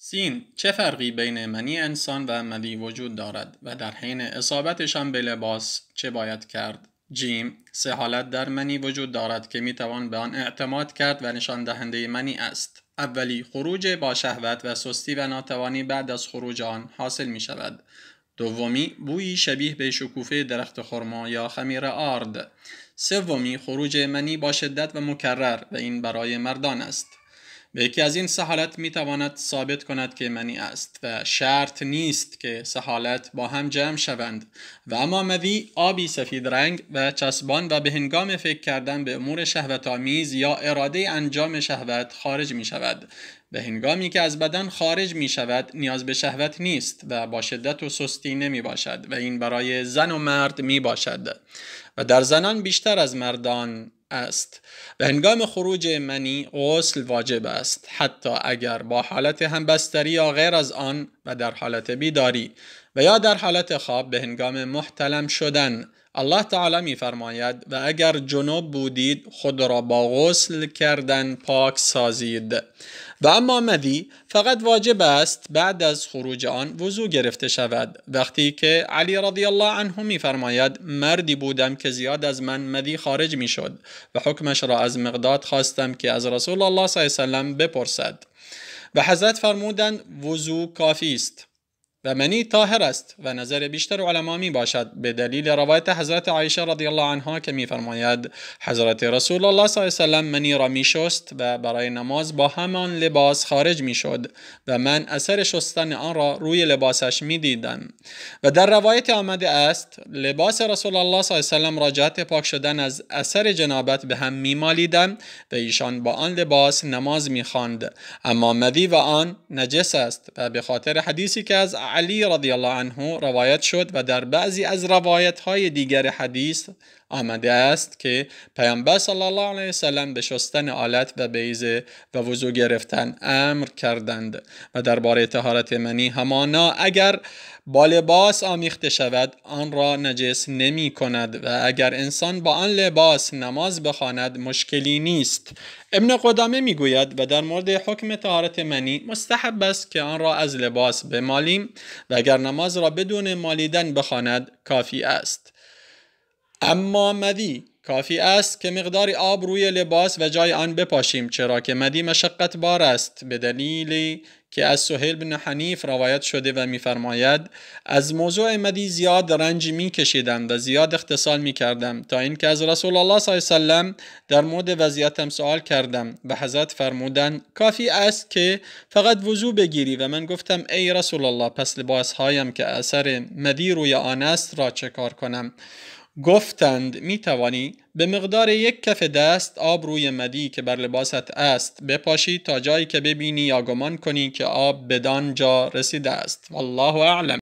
سین چه فرقی بین منی انسان و ملی وجود دارد و در حین اصابتشان به لباس چه باید کرد؟ جیم سه حالت در منی وجود دارد که می توان به آن اعتماد کرد و نشان دهنده منی است. اولی خروج با شهوت و سستی و ناتوانی بعد از خروج آن حاصل می شود. دومی بوی شبیه به شکوفه درخت خرما یا خمیر آرد. سومی خروج منی با شدت و مکرر و این برای مردان است. به یکی از این سه حالت می تواند ثابت کند که منی است و شرط نیست که سه حالت با هم جمع شوند و اما موی آبی سفید رنگ و چسبان و به هنگام فکر کردن به امور شهوت آمیز یا اراده انجام شهوت خارج می شود به هنگامی که از بدن خارج می شود نیاز به شهوت نیست و با شدت و سستی نمی باشد و این برای زن و مرد می باشد و در زنان بیشتر از مردان است و هنگام خروج منی غسل واجب است حتی اگر با حالت همبستری یا غیر از آن و در حالت بیداری و یا در حالت خواب به هنگام محتلم شدن الله تعالی فرماید و اگر جنوب بودید خود را با غسل کردن پاک سازید و اما مدی فقط واجب است بعد از خروج آن وضو گرفته شود وقتی که علی رضی الله عنه فرماید مردی بودم که زیاد از من مدی خارج میشد و حکمش را از مقداد خواستم که از رسول الله صلی الله علیه وسلم بپرسد و حضرت فرمودند وضو کافی است و منی طاهر است و نظر بیشتر علما می باشد به دلیل روایت حضرت عایشه رضی الله عنها که می فرماید حضرت رسول الله صلی الله علیه وسلم منی را می شست و برای نماز با همان لباس خارج می شد و من اثر شستن آن را روی لباسش می دیدم و در روایت آمده است لباس رسول الله صلی الله علیه وسلم را جهت پاک شدن از اثر جنابت به هم می مالیدم و ایشان با آن لباس نماز می خواند اما مدی و آن نجس است و به خاطر حدیثی که از علی رضی الله عنه روایت شد و در بعضی از روایت های دیگر حدیث آمده است که پیامبر صلی الله علیه وسلم به شستن آلت و بیزه و وضو گرفتن امر کردند و درباره تهارت منی همانا اگر با لباس آمیخته شود آن را نجس نمی کند و اگر انسان با آن لباس نماز بخواند مشکلی نیست ابن قدامه می گوید و در مورد حکم تهارت منی مستحب است که آن را از لباس بمالیم و اگر نماز را بدون مالیدن بخواند کافی است اما مدی کافی است که مقداری آب روی لباس و جای آن بپاشیم چرا که مدی مشقت بار است به دلیلی که از سهیل بن حنیف روایت شده و میفرماید از موضوع مدی زیاد رنج می کشیدم و زیاد اختصال می کردم تا اینکه از رسول الله صلی الله علیه وسلم در مورد وضعیتم سوال کردم و حضرت فرمودن کافی است که فقط وضوع بگیری و من گفتم ای رسول الله پس لباس هایم که اثر مدی روی آن است را چه کار کنم گفتند می توانی به مقدار یک کف دست آب روی مدی که بر لباست است بپاشی تا جایی که ببینی یا گمان کنی که آب بدان جا رسیده است والله اعلم